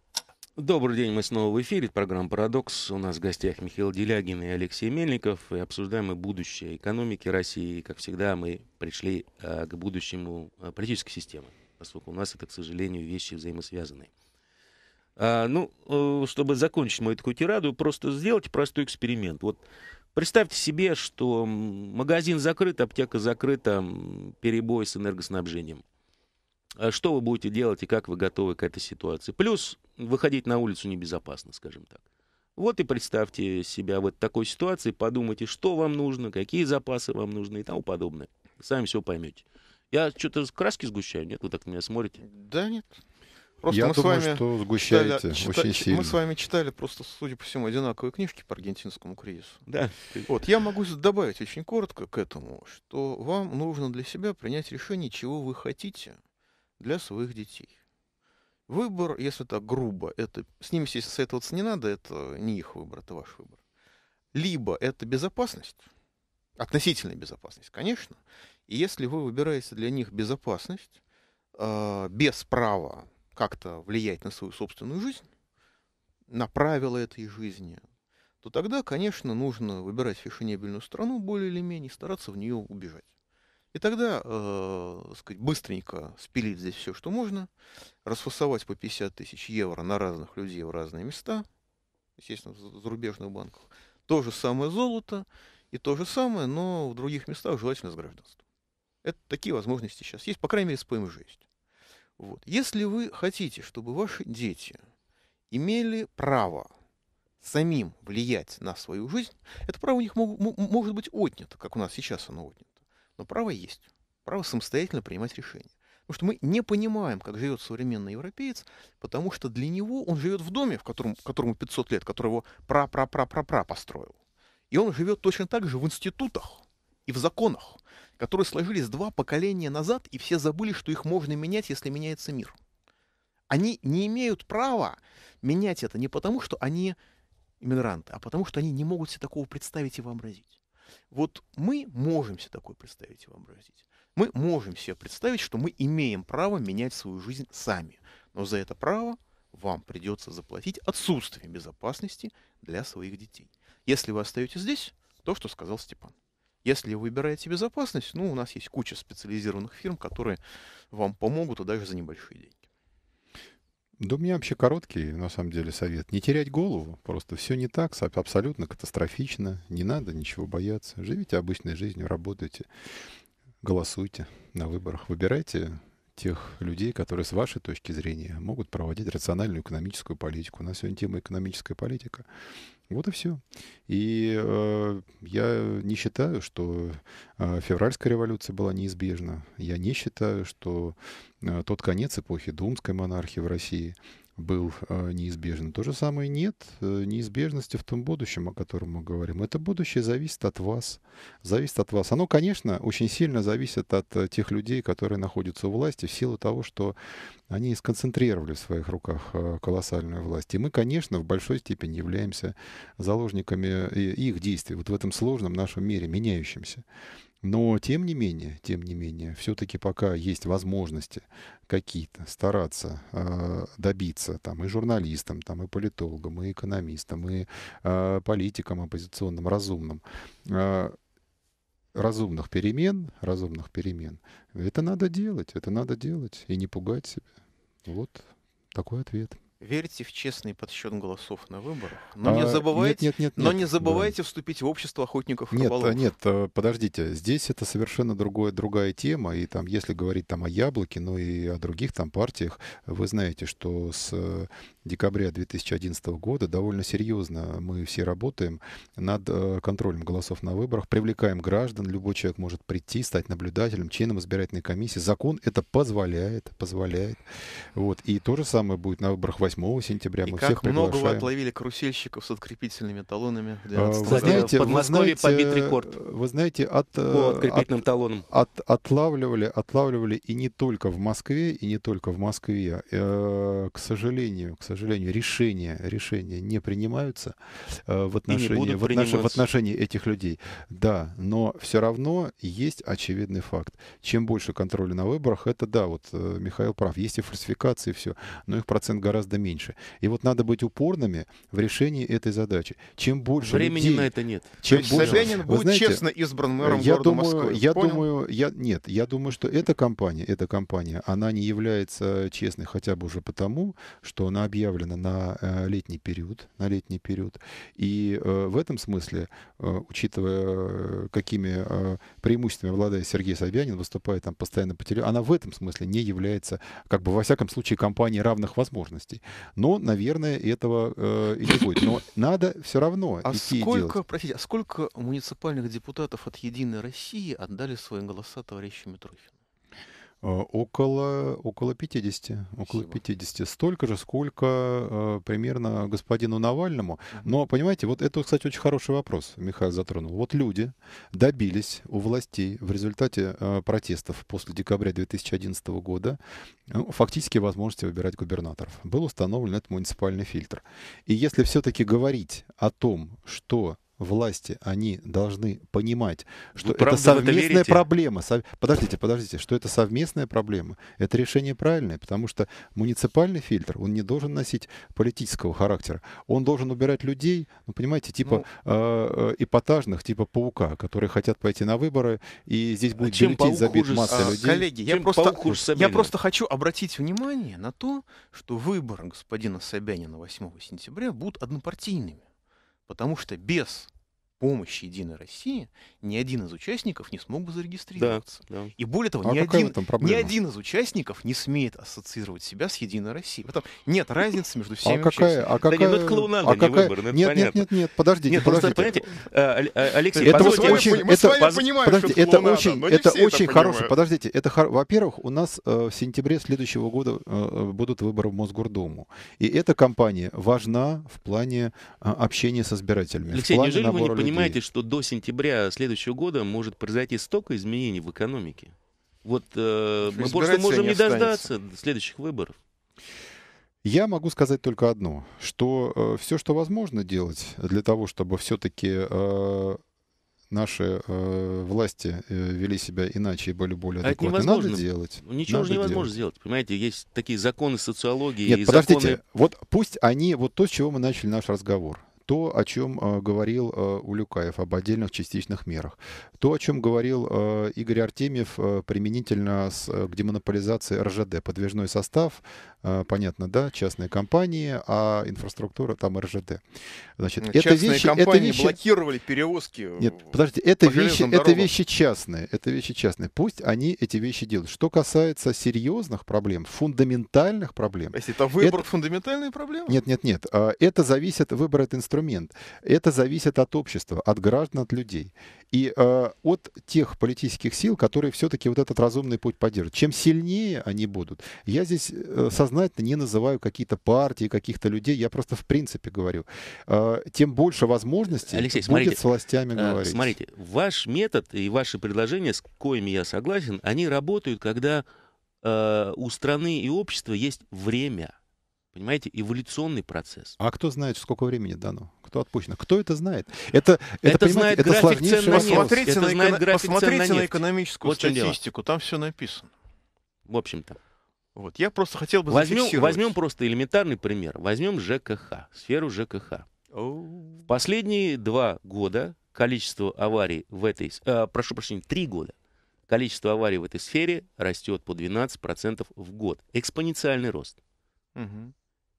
Добрый день, мы снова в эфире. программа «Парадокс». У нас в гостях Михаил Делягин и Алексей Мельников. И обсуждаем мы будущее экономики России. И, как всегда, мы пришли а, к будущему а, политической системы, поскольку у нас это, к сожалению, вещи взаимосвязаны. А, ну, э, чтобы закончить мою такую тираду, просто сделайте простой эксперимент. Вот представьте себе, что магазин закрыт, аптека закрыта, перебой с энергоснабжением – Э, что вы будете делать и как вы готовы к этой ситуации. Плюс выходить на улицу небезопасно, скажем так. Вот и представьте себя в такой ситуации, подумайте, что вам нужно, какие запасы вам нужны и тому подобное. Сами все поймете. Я что-то краски сгущаю, нет? Вы так на меня смотрите? Да нет. Просто Я мы думаю, с вами что сгущаете читали, очень читали, сильно. Мы с вами читали просто, судя по всему, одинаковые книжки по аргентинскому кризису. Да. Вот, я могу добавить очень коротко к этому, что вам нужно для себя принять решение, чего вы хотите – для своих детей. Выбор, если так грубо, это с ними сесть советоваться не надо, это не их выбор, это ваш выбор. Либо это безопасность, относительная безопасность, конечно. И если вы выбираете для них безопасность э, без права как-то влиять на свою собственную жизнь, на правила этой жизни, то тогда, конечно, нужно выбирать фешенебельную страну более или менее, стараться в нее убежать. И тогда, э, сказать, быстренько спилить здесь все, что можно, расфасовать по 50 тысяч евро на разных людей в разные места, естественно, в зарубежных банках. То же самое золото и то же самое, но в других местах желательно с гражданством. Это такие возможности сейчас есть, по крайней мере, с ПМЖ есть. Вот. Если вы хотите, чтобы ваши дети имели право самим влиять на свою жизнь, это право у них мог, может быть отнято, как у нас сейчас оно отнято. Но право есть. Право самостоятельно принимать решения. Потому что мы не понимаем, как живет современный европеец, потому что для него он живет в доме, в котором, которому 500 лет, который его пра-пра-пра-пра-пра построил. И он живет точно так же в институтах и в законах, которые сложились два поколения назад, и все забыли, что их можно менять, если меняется мир. Они не имеют права менять это не потому, что они иммигранты, а потому, что они не могут себе такого представить и вообразить. Вот мы можем себе такое представить и вообразить. Мы можем себе представить, что мы имеем право менять свою жизнь сами. Но за это право вам придется заплатить отсутствие безопасности для своих детей. Если вы остаетесь здесь, то, что сказал Степан. Если вы выбираете безопасность, ну, у нас есть куча специализированных фирм, которые вам помогут, и даже за небольшие деньги. Да у меня вообще короткий, на самом деле, совет. Не терять голову, просто все не так, абсолютно катастрофично, не надо ничего бояться. Живите обычной жизнью, работайте, голосуйте на выборах, выбирайте тех людей, которые с вашей точки зрения могут проводить рациональную экономическую политику. У нас сегодня тема экономическая политика. Вот и все. И э, я не считаю, что э, февральская революция была неизбежна. Я не считаю, что э, тот конец эпохи думской монархии в России – был э, неизбежен. То же самое нет э, неизбежности в том будущем, о котором мы говорим. Это будущее зависит от вас. Зависит от вас. Оно, конечно, очень сильно зависит от э, тех людей, которые находятся у власти, в силу того, что они сконцентрировали в своих руках колоссальную власть. И мы, конечно, в большой степени являемся заложниками их действий вот в этом сложном нашем мире, меняющемся. Но тем не менее, тем не менее, все-таки пока есть возможности какие-то стараться э, добиться там и журналистам, там и политологам, и экономистам, и э, политикам оппозиционным, разумным. Э, разумных перемен, разумных перемен. Это надо делать, это надо делать и не пугать себя. Вот такой ответ. Верьте в честный подсчет голосов на выборах, но а, не забывайте, нет, нет, нет, но не забывайте да. вступить в общество охотников и нет, а, рыболовов. Нет, а, подождите, здесь это совершенно другое, другая тема, и там, если говорить там о яблоке, ну и о других там партиях, вы знаете, что с э, декабря 2011 года довольно серьезно мы все работаем над э, контролем голосов на выборах, привлекаем граждан, любой человек может прийти, стать наблюдателем, членом избирательной комиссии, закон это позволяет, позволяет, вот, и то же самое будет на выборах 8 8 сентября. И мы как всех много вы отловили карусельщиков с открепительными талонами в 12 а, вы знаете, Под Москвой побит рекорд. Вы знаете, от, э, открепительным от, талонам. От, отлавливали, отлавливали и не только в Москве, и не только в Москве. Э, к сожалению, к сожалению, решения, решения не принимаются э, в отношении, в, отнош, в отношении этих людей. Да, но все равно есть очевидный факт. Чем больше контроля на выборах, это да, вот э, Михаил прав, есть и фальсификации, все, но их процент гораздо поменьше. И вот надо быть упорными в решении этой задачи. Чем больше Времени людей, на это нет. Чем больше, Собянин будет знаете, честно избран мэром я города думаю, Москвы. Я Понял? думаю, я, нет, я думаю, что эта компания, эта компания, она не является честной хотя бы уже потому, что она объявлена на э, летний период, на летний период. И э, в этом смысле, э, учитывая, э, какими э, преимуществами обладает Сергей Собянин, выступая там постоянно по телевизору, она в этом смысле не является, как бы, во всяком случае, компанией равных возможностей. Но, наверное, этого э, и не будет. Но надо все равно а идти сколько, и Простите, а сколько муниципальных депутатов от «Единой России» отдали свои голоса товарищу Митрохину? Э, около, около 50. Около Спасибо. 50. Столько же, сколько э, примерно господину Навальному. Но, понимаете, вот это, кстати, очень хороший вопрос Михаил затронул. Вот люди добились у властей в результате э, протестов после декабря 2011 года ну, фактически возможности выбирать губернаторов. Был установлен этот муниципальный фильтр. И если все-таки говорить о том, что власти, они должны понимать, что Вы это совместная проблема. Подождите, подождите, что это совместная проблема. Это решение правильное, потому что муниципальный фильтр, он не должен носить политического характера. Он должен убирать людей, ну, понимаете, типа ну, э, э эпатажных, типа паука, которые хотят пойти на выборы, и здесь а будет а бюллетень забит хуже, масса а, людей. Коллеги, я просто, я просто хочу обратить внимание на то, что выборы господина Собянина 8 сентября будут однопартийными. Потому что без помощи Единой России ни один из участников не смог бы зарегистрироваться. Да, да. И более того, а ни, один, ни один из участников не смеет ассоциировать себя с Единой Россией. потом нет разницы между всеми а какая, а участниками. А какая, да нет, ну это а какая, не ну нет, нет, нет, нет, нет, подождите, нет, подождите. Просто, понимаете, э, э, Алексей, это позвольте, очень, мы, это, с вами поз... понимаем, подождите, это клоунада, очень, это очень это хорошее, подождите, это, во-первых, у нас э, в сентябре следующего года будут выборы в Мосгордуму. И эта кампания важна в плане общения с избирателями. Алексей, неужели вы не понимаете, понимаете, что до сентября следующего года может произойти столько изменений в экономике. Вот э, мы просто можем не, не дождаться следующих выборов. Я могу сказать только одно, что э, все, что возможно делать для того, чтобы все-таки э, наши э, власти э, вели себя иначе и были более а адекватны, а надо делать. Ну, ничего надо же невозможно делать. сделать, понимаете? Есть такие законы социологии. Нет, и подождите, законы... вот пусть они, вот то, с чего мы начали наш разговор, то, о чем э, говорил э, Улюкаев об отдельных частичных мерах. То, о чем говорил э, Игорь Артемьев применительно с, к демонополизации РЖД, подвижной состав, а, понятно, да, частные компании, а инфраструктура там РЖД. Значит, э, частные это вещи, компании это вещи... блокировали перевозки. Нет, подождите, это по вещи, дорогам. это вещи частные, это вещи частные. Пусть они эти вещи делают. Что касается серьезных проблем, фундаментальных проблем. Если это выбор это... фундаментальные проблемы? Нет, нет, нет. А, это зависит, выбор это инструмент. Это зависит от общества, от граждан, от людей. И э, от тех политических сил, которые все-таки вот этот разумный путь поддержат. Чем сильнее они будут, я здесь э, сознательно сознательно не называю какие-то партии, каких-то людей, я просто в принципе говорю. А, тем больше возможностей Алексей, будет смотрите, с властями э, говорить. Смотрите, ваш метод и ваши предложения, с коими я согласен, они работают, когда э, у страны и общества есть время. Понимаете, эволюционный процесс. А кто знает, сколько времени дано? Кто отпущено? Кто это знает? Это, это, это знает это график цен на нефть. Посмотрите, это на, эко... посмотрите на, нефть. на экономическую вот статистику, там все написано. В общем-то. Вот. Я просто хотел бы возьмем, возьмем просто элементарный пример. Возьмем ЖКХ, сферу ЖКХ. в Последние два года количество аварий в этой... Э, прошу прощения, три года. Количество аварий в этой сфере растет по 12% в год. Экспоненциальный рост. Угу.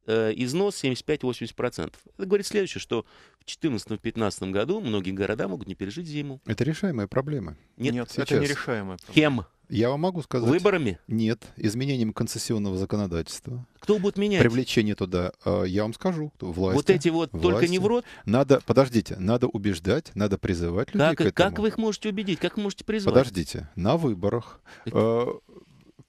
Э, износ 75-80%. Это говорит следующее, что в 2014-2015 году многие города могут не пережить зиму. Это решаемая проблема. Нет, Нет сейчас. это нерешаемая проблема. Кем? Я вам могу сказать. Выборами? Нет, изменением концессионного законодательства. Кто будет менять? Привлечение туда, э, я вам скажу, кто власти. Вот эти вот власти. только не в рот? Надо, подождите, надо убеждать, надо призывать людей как, к этому. Как вы их можете убедить, как вы можете призвать? Подождите, на выборах. Это... Э,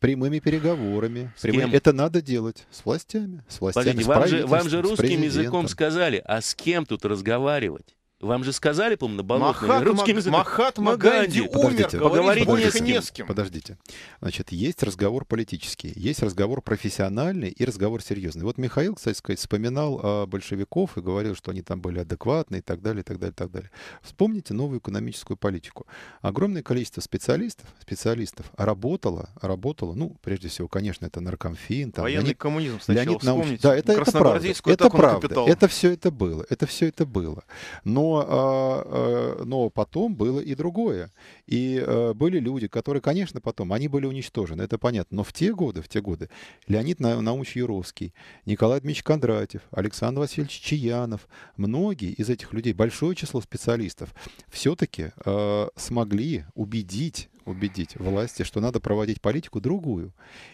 прямыми переговорами. С прямыми... Кем? Это надо делать с властями, с властями. Подождите, с вам, же, вам же русским языком сказали, а с кем тут разговаривать? Вам же сказали, по-моему, на болотной Махат, русским языком. Махатма ну, Ганди умер, поговорить не с, не с кем. Подождите. Значит, есть разговор политический, есть разговор профессиональный и разговор серьезный. Вот Михаил, кстати сказать, вспоминал о большевиков и говорил, что они там были адекватны и так далее, и так далее, и так далее. Вспомните новую экономическую политику. Огромное количество специалистов, специалистов работало, работало, ну, прежде всего, конечно, это наркомфин. Там, Военный Леонид, коммунизм сначала Леонид Наум... Да, это, это правда. Это правда. Это все это было. Это все это было. Но но, а, а, но потом было и другое. И а, были люди, которые, конечно, потом, они были уничтожены, это понятно. Но в те годы, в те годы Леонид Наумович Юровский, Николай Дмитриевич Кондратьев, Александр Васильевич Чаянов, многие из этих людей, большое число специалистов, все-таки смогли убедить убедить власти, что надо проводить политику другую.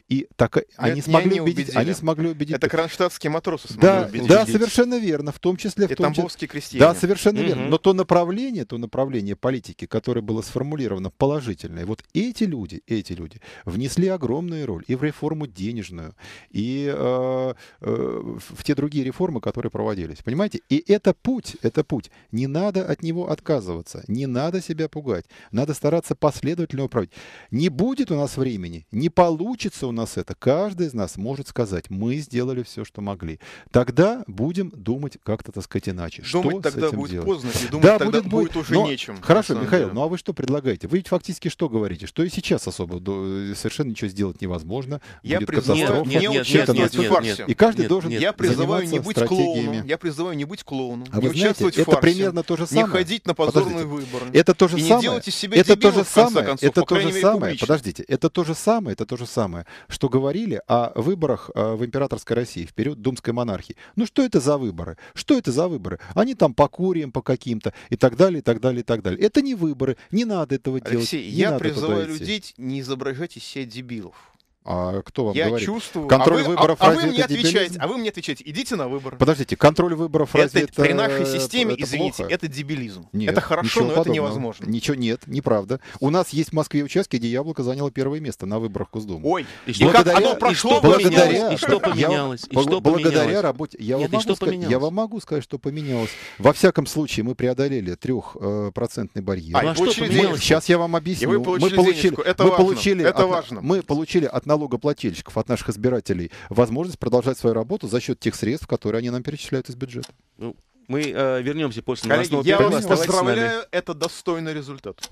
И так Нет, они смогли они убедить, убедили. они смогли убедить. Это кронштадтские матросы смогли да, убедить. Да, совершенно верно, в том числе в И том тамбовские числе, крестьяне. Да, совершенно угу. верно. Но то направление, то направление политики, которое было сформулировано положительное, вот эти люди, эти люди внесли огромную роль и в реформу денежную, и э, э, в те другие реформы, которые проводились. Понимаете? И это путь, это путь. Не надо от него отказываться, не надо себя пугать, надо стараться последовательно правильно управлять. Не будет у нас времени, не получится у нас это. Каждый из нас может сказать, мы сделали все, что могли. Тогда будем думать как-то, так сказать, иначе. Думать что тогда будет делать? поздно, и думать да, тогда будет, будет уже но, нечем. Хорошо, Михаил, деле. ну а вы что предлагаете? Вы ведь фактически что говорите? Что и сейчас особо э, совершенно ничего сделать невозможно. Я будет призываю, нет, нет, нет, нет, нет, нет, И каждый нет, должен нет, Я призываю не быть клоуном. Я призываю не быть клоуном. А не вы знаете, в это примерно то же самое. Не ходить на позорные Подождите. выборы. Это то же и самое. Не делать из себя это дебилов, то же самое. Ну, это то же самое, подождите, это то же самое, это то же самое, что говорили о выборах э, в императорской России в период думской монархии. Ну что это за выборы? Что это за выборы? Они там по куриям, по каким-то и так далее, и так далее, и так далее. Это не выборы, не надо этого Алексей, делать. Алексей, я призываю людей не изображать из себя дебилов. А кто вам Я говорит? чувствую. Контроль а вы, выборов а, а разве а вы мне это отвечаете, дебилизм? А вы мне отвечаете, идите на выборы. Подождите, контроль выборов это, разве это... При нашей системе, это извините, плохо? это дебилизм. Нет, это хорошо, но подобного. это невозможно. Ничего нет, неправда. У нас есть в Москве участки, где яблоко заняло первое место на выборах Госдумы. Ой, и что, благодаря, как оно прошло, и что благодаря, и что поменялось, я, и что благодаря поменялось. работе... Я, нет, вам сказать, я вам могу сказать, что поменялось. Во всяком случае, мы преодолели трехпроцентный барьер. А, а что поменялось? Сейчас я вам объясню. мы получили, это важно. это важно. Мы получили от налогоплательщиков, от наших избирателей, возможность продолжать свою работу за счет тех средств, которые они нам перечисляют из бюджета. Ну, мы э, вернемся после Коллеги, новостного я вас поздравляю, это достойный результат.